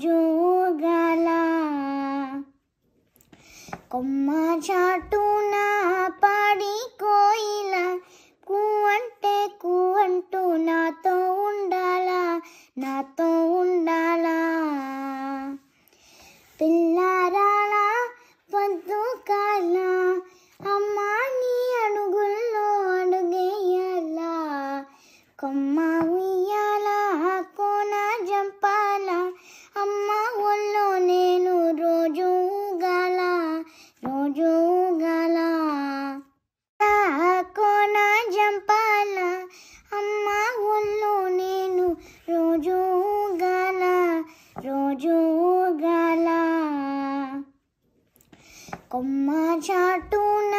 రాజుగల కొమ్మ చాటున పాడి కోయిల కూవంటే కూవంటూ నాతో ఉండాలా నాతో ఉండాలా పిల్లారాల పొద్దు కాల అమ్మా నీ అడుగుల్లో అడుగేయాలా కొమ్మ రాజుగల కొమ్మ చాటున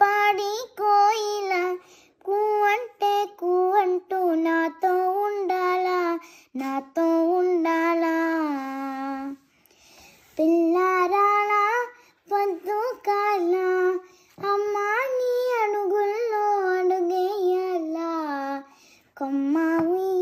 పడి కోయిల కూవంటే కూవంటూ నాతో ఉండాలా నాతో ఉండాలా పిల్లారాల పొద్దు కాల అమ్మా నీ అడుగుల్లో అడుగేయాలా కొమ్మ